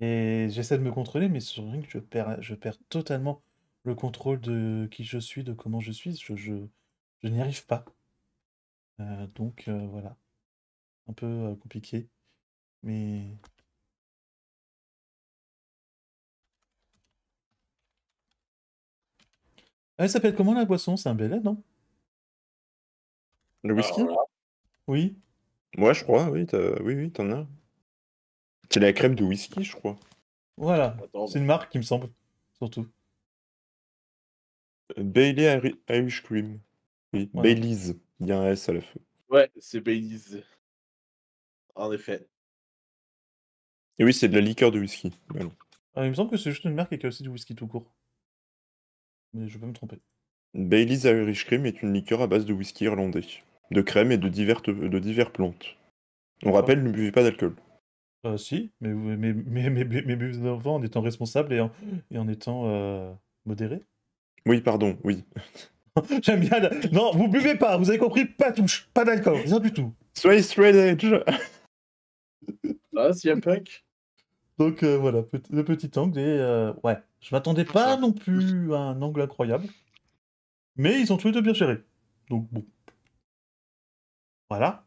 Et j'essaie de me contrôler, mais sur le ring, je perds, je perds totalement le contrôle de qui je suis, de comment je suis. je, je n'y arrive pas. Euh, donc euh, voilà, un peu euh, compliqué, mais Ça peut être comment la boisson? C'est un belet, non? Le bah, whisky? Oui. Ouais, je crois, oui, oui, oui, t'en as. C'est la crème de whisky, je crois. Voilà, c'est une marque, qui me semble, surtout. Bailey Irish Cream. Oui, Baileys. Il y a un S à la fin. Ouais, c'est Baileys. En effet. Et oui, c'est de la liqueur de whisky. Ah, il me semble que c'est juste une marque qui a aussi du whisky tout court. Mais je peux me tromper. Baileys Irish Cream est une liqueur à base de whisky irlandais, de crème et de diverses de divers plantes. On ah. rappelle, ne buvez pas d'alcool. Euh, si, mais, mais, mais, mais, mais en étant responsable et en, étant euh, modéré. Oui, pardon, oui. J'aime bien. Non, vous buvez pas, vous avez compris, pas touche, pas d'alcool, rien du tout. Soyez straight edge. ah, si un Donc euh, voilà, le petit angle. Et euh, ouais, je m'attendais pas non plus à un angle incroyable. Mais ils ont tout de bien géré. Donc bon. Voilà.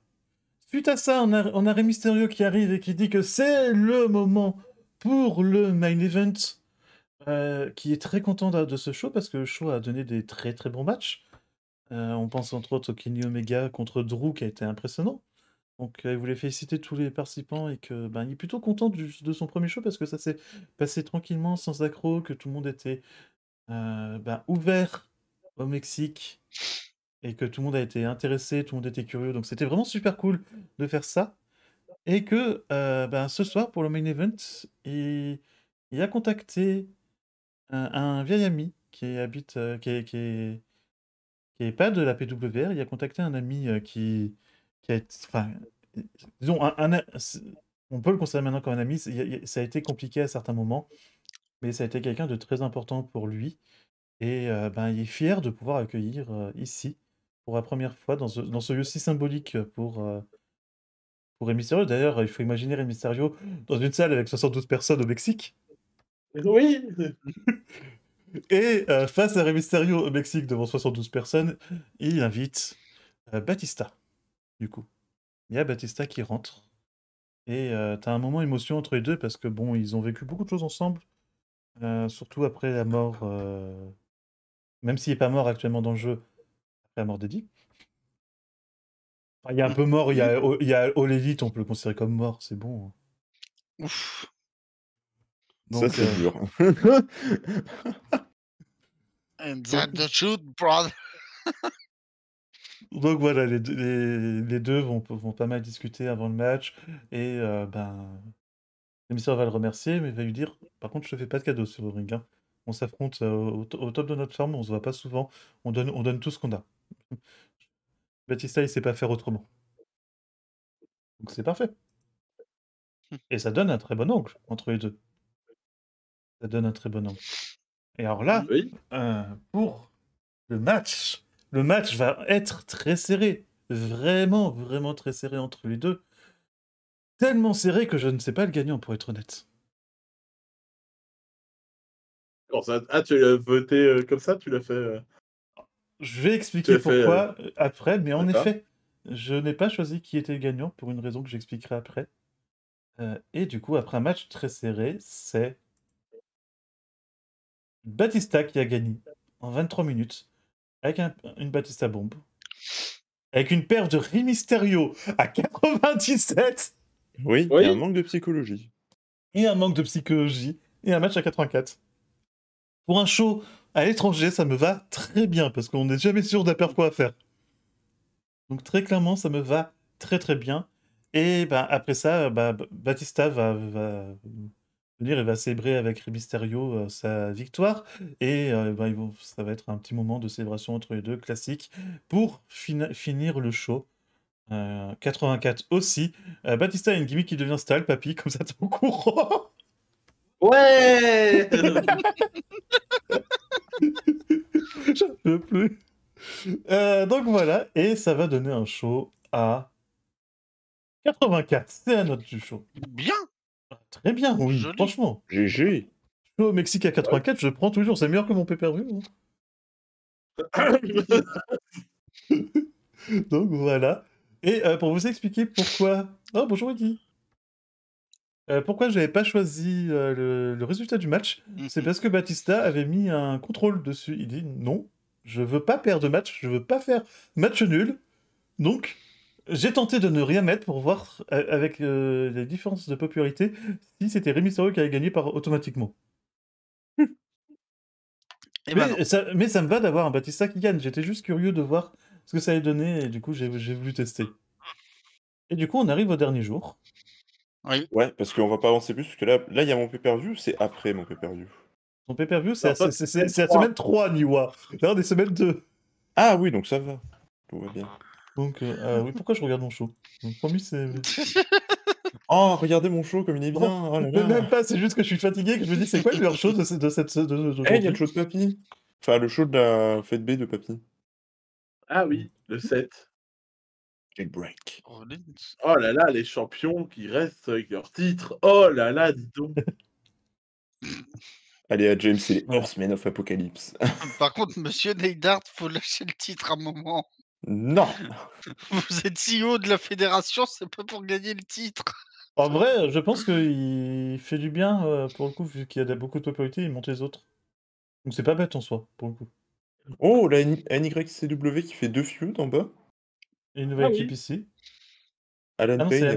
Suite à ça, on a, on qui arrive et qui dit que c'est le moment pour le main event. Euh, qui est très content de, ce show parce que le show a donné des très très bons matchs. Euh, on pense entre autres au Kenny Omega contre Drew qui a été impressionnant. Donc euh, il voulait féliciter tous les participants et que ben, il est plutôt content de son premier show parce que ça s'est passé tranquillement, sans accro, que tout le monde était ben, ouvert au Mexique et que tout le monde a été intéressé, tout le monde était curieux. Donc c'était vraiment super cool de faire ça. Et que ben, ce soir, pour le main event, il, il a contacté un, vieil ami qui habite, euh, qui, est, pas de la PWR, il a contacté un ami euh, qui, qui a, enfin, disons, on peut le considérer maintenant comme un ami. Ça a été compliqué à certains moments, mais ça a été quelqu'un de très important pour lui. Et euh, ben, il est fier de pouvoir accueillir ici, pour la première fois, dans ce, lieu si symbolique pour, pour D'ailleurs, il faut imaginer Rémy Mysterio dans une salle avec 72 personnes au Mexique. Oui Et euh, face à Rey Mysterio au Mexique devant 72 personnes, il invite euh, Batista. Du coup, il y a Batista qui rentre. Et tu euh, t'as un moment émotion entre les deux parce que bon, ils ont vécu beaucoup de choses ensemble. surtout après la mort, même s'il n'est pas mort actuellement dans le jeu, après la mort d'Eddie. il y a un peu mort, il y a, il y a on peut le considérer comme mort, c'est bon. Hein. Ouf. Donc, ça, c'est euh, dur. And that's the truth, brother. Donc voilà, les deux, vont, pas mal discuter avant le match. Et euh, ben, l'émissaire va le remercier, mais va lui dire Par contre, je te fais pas de cadeau sur le ring. On s'affronte euh, au, top de notre forme, on se voit pas souvent. On donne, on donne tout ce qu'on a. Batista, il sait pas faire autrement. Donc c'est parfait. Hum. Et ça donne un très bon angle entre les deux. Ça donne un très bon angle. Et alors là, euh, pour le match, le match va être très serré. Vraiment, vraiment très serré entre les deux. Tellement serré que je ne sais pas le gagnant, pour être honnête. Ah, tu l'as voté euh, comme ça Tu l'as fait. Euh. Je vais expliquer pourquoi après, mais en effet, je n'ai pas choisi qui était le gagnant pour une raison que j'expliquerai après. et du coup, après un match très serré, c'est Batista qui a gagné en 23 minutes avec une Batista bombe. Avec une paire de Rey à 97. Oui, oui. Et un manque de psychologie. Et un manque de psychologie. Et un match à 84. Pour un show à l'étranger, ça me va très bien parce qu'on n'est jamais sûr de quoi faire. Donc très clairement, ça me va très très bien. Et bah, après ça, bah, Batista va le il va célébrer avec Mysterio euh, sa victoire et euh, bah, ça va être un petit moment de célébration entre les deux, classique, pour finir le show. 84 euh, aussi. Euh, Batista a une gimmick qui devient style, papy, comme ça t'es au courant. Ouais J'en peux plus. donc voilà, et ça va donner un show à 84. C'est la note du show. Bien Très bien, oui, franchement. GG. Je au Mexique à 84, je prends toujours, c'est meilleur que mon pay Donc voilà. Et euh, pour vous expliquer pourquoi. Oh, bonjour Eddie. Euh, pourquoi pourquoi j'avais pas choisi euh, le, résultat du match mhm. C'est parce que Batista avait mis un contrôle dessus. Il dit non, je veux pas perdre de match, je veux pas faire match nul. Donc, j'ai tenté de ne rien mettre pour voir, euh, avec euh, les différences de popularité, si c'était Rémi Mysterio qui avait gagné par, automatiquement. Eh ben mais, ça, mais, ça, me va d'avoir un Batista qui gagne. J'étais juste curieux de voir ce que ça allait donner et du coup, j'ai voulu tester. Et du coup, on arrive au dernier jour. Ouais, parce qu'on va pas avancer plus, parce que là, là, il y a mon pay-per-view, c'est après mon pay-per-view. Ton pay-per-view, c'est la semaine 3, Niwa. Là, on est semaine 2. Ah oui, donc ça va. Tout va bien. Donc, euh, ah oui, pourquoi je regarde mon show Donc, premier c'est. Oh, regardez mon show comme il est bien. oh là Même pas, c'est juste que je suis fatigué que je me dis c'est quoi le show de, cette. De, cette, de, de hey, eh, il y a le show de Papy. Enfin, le show de la fête B de Papy. Ah oui, le 7. Quel break. Oh, là là, les champions qui restent avec leur titre. Oh là là, dis donc. Allez, à James, c'est les Horsemen of Apocalypse. Par contre, monsieur Neidhart, faut lâcher le titre un moment. Non. Vous êtes haut de la fédération, c'est pas pour gagner le titre. En vrai, euh, je pense qu'il fait du bien euh, pour le coup, vu qu'il y a beaucoup de popularité, il monte les autres. Donc c'est pas bête en soi, pour le coup. Oh, la NYCW qui fait deux feuds en bas. Et une nouvelle ah équipe ici. Alan ah Payne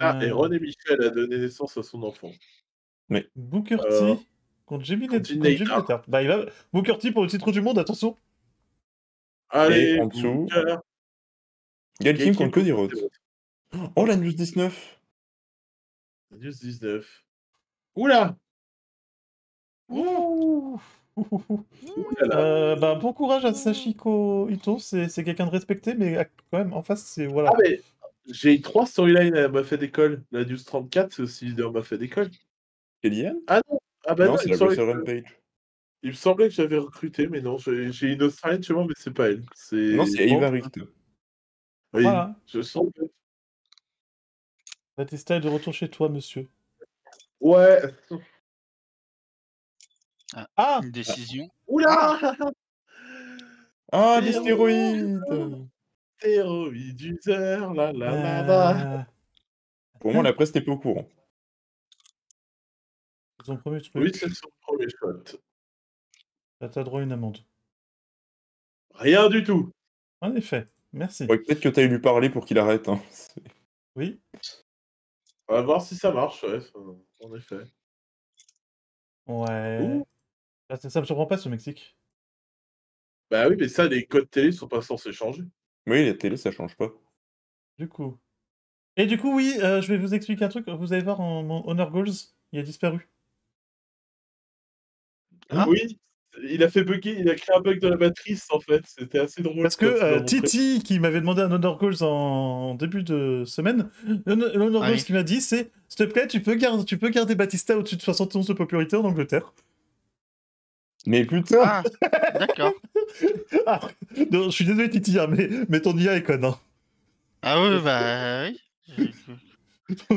Ah, et euh, René Michel a donné naissance à son enfant. Mais... Booker T contre Jimmy Netter. Bah, il va... Booker T pour le titre du monde, attention. Allez, en dessous. team contre Cody Rhodes. Oh, la news 19. La news 19. Oula Ouh euh, bah, bon courage à Sachiko Ito, c'est quelqu'un de respecté, mais quand même en face, c'est voilà. Ah, j'ai trois storylines à ma fête d'école. La News 34, c'est aussi dans ma fête d'école. Kellyanne Ah non, ah bah non, c'est la page. Il me semblait que j'avais recruté, mais non, j'ai une australienne chez moi, mais c'est pas elle. Non, c'est Eva hein. Oui, je sens que... Batista est de retour chez toi, monsieur. Ouais. Ah, ah! Une décision. Ah! Oula Ah, des ah, stéroïdes Stéroïdes user, la la la la. Pour moi, la presse n'était pas au courant. Son premier truc. Oui, c'est son premier shot. T'as droit à une amende. Rien du tout. En effet, merci. Peut-être que t'as eu lui parler pour qu'il arrête. Hein. Oui. On va voir si ça marche, ouais, en effet. Ouais. Ah, ça, me surprend pas ce Mexique. Bah oui, mais ça, les codes télé sont pas censés changer. Oui, les télé, ça change pas. Du coup. Et du coup, oui, euh, je vais vous expliquer un truc. Vous allez voir, en, mon Honor Goals, il a disparu. Ah, oui il a fait bugger, il a créé un bug dans la matrice en fait. C'était assez drôle. Parce que euh, Titi, qui m'avait demandé un Honor goals en début de semaine, l'Honor ah Goals qui m'a dit c'est S'il te plaît, tu peux, garder, tu peux garder Batista au-dessus de 71 de popularité en Angleterre. Mais putain ah, D'accord. Ah, je suis désolé Titi, hein, mais, ton IA est conne. Hein. Ah ouais, bah oui.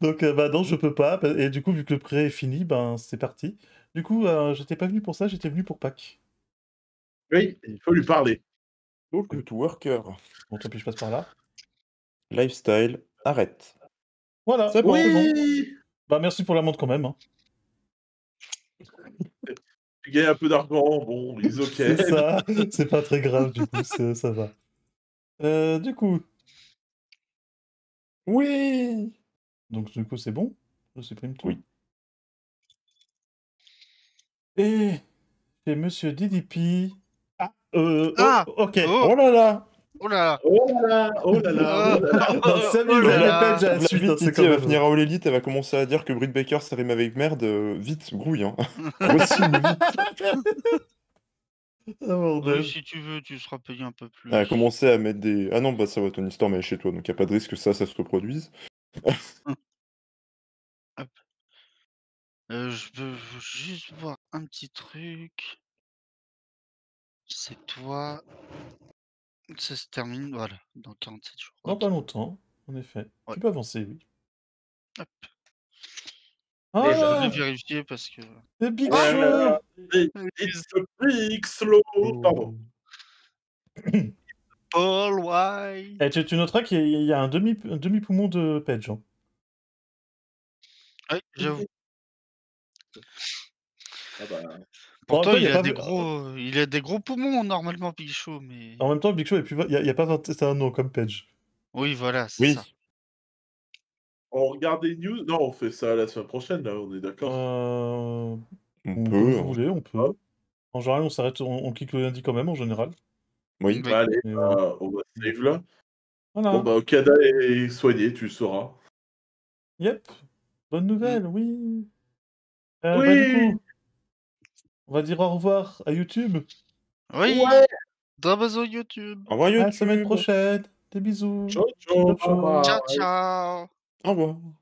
Donc euh, bah non, je peux pas. Et du coup, vu que le prêt est fini, ben c'est parti. Du coup, euh, j'étais pas venu pour ça, j'étais venu pour Pâques. Oui, il faut lui parler. Donc, le worker. Bon, tant pis, je passe par là. Lifestyle, arrête. Voilà, c'est bon, Bah, merci pour la montre quand même. Hein. Tu gagnes un peu d'argent, bon, ils ok. C'est ça, c'est pas très grave, du coup, ça va. Euh, du coup, Oui donc du coup, c'est bon Je supprime tout. Oui. Et c'est Monsieur Didipi. Ah, euh, oh, ah, ok. Oh. oh là là. Oh là là Oh là là Oh là là j'ai la suite. C'est euh. va venir à All Elite, elle va commencer à dire que Brit Baker, ça rime avec merde. Euh, vite, grouille, hein. vite. Ah, si tu veux, tu seras payé un peu plus. Elle a commencé à mettre des... Ah non, bah ça va, être ton histoire, mais chez toi, donc il a pas de risque que ça, ça se reproduise. Euh, je veux juste voir un petit truc. C'est toi ça se termine, voilà, dans 47 jours, Dans pas longtemps, en effet. Ouais. Tu peux avancer, oui. Hop. Ah Et je vais vérifier parce que C'est Big ah, slow It's the big slow pardon. Oh. Paul White. Et eh, tu tu noteras qu'il y a un demi demi poumon de Paige, hein. Oui, j'avoue. Ah bah, Pourtant, il, a des gros... Euh, il a des gros poumons normalement, Big Show. Mais... En même temps, Big Show, il n'y a, pas 21 ans comme Page. Oui, voilà, c'est oui. ça. On regarde les news. Non, on fait ça la semaine prochaine, là, on est d'accord. Euh, on, peut. Hein. on peut. En général, on s'arrête, on, on, clique le lundi quand même, en général. Oui, bah, allez, bah, on va là. Voilà. Bon, bah, Okada est soigné, tu le sauras. Yep. Bonne nouvelle, mm. oui. Euh, bah, oui. on va dire au revoir à YouTube. Oui. Ouais. YouTube. Au revoir YouTube. la semaine prochaine. Des bisous. ciao. Ciao, ciao. ciao. Au revoir.